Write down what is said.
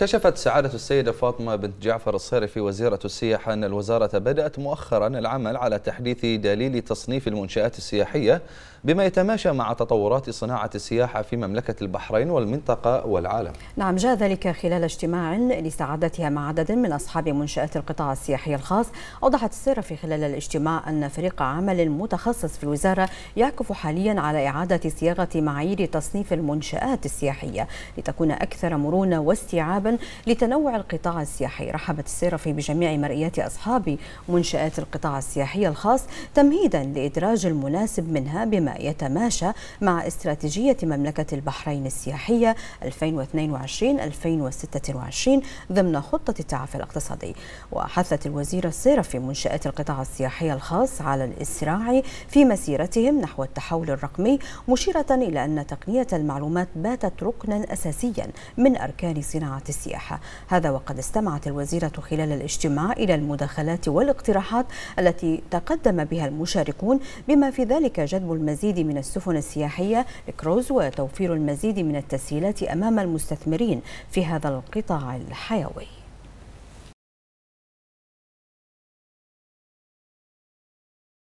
كشفت سعادة السيدة فاطمة بنت جعفر الصيرفي وزيرة السياحة أن الوزارة بدأت مؤخرا العمل على تحديث دليل تصنيف المنشآت السياحية بما يتماشى مع تطورات صناعة السياحة في مملكة البحرين والمنطقة والعالم نعم جاء ذلك خلال اجتماع لسعادتها مع عدد من أصحاب منشآت القطاع السياحي الخاص أوضحت السيرفي خلال الاجتماع أن فريق عمل متخصص في الوزارة يعكف حاليا على إعادة صياغة معايير تصنيف المنشآت السياحية لتكون أكثر مرونة واستيعابا لتنوع القطاع السياحي رحبت السيرفي بجميع مرئيات أصحاب منشآت القطاع السياحي الخاص تمهيدا لإدراج المناسب منها بما يتماشى مع استراتيجية مملكة البحرين السياحية 2022-2026 ضمن خطة التعافي الاقتصادي وحثت الوزيرة في منشآت القطاع السياحي الخاص على الإسراع في مسيرتهم نحو التحول الرقمي مشيرة إلى أن تقنية المعلومات باتت ركنا أساسيا من أركان صناعة السياحة هذا وقد استمعت الوزيرة خلال الاجتماع إلى المداخلات والاقتراحات التي تقدم بها المشاركون بما في ذلك جذب المزيد المزيد من السفن السياحية لكروز وتوفير المزيد من التسهيلات أمام المستثمرين في هذا القطاع الحيوي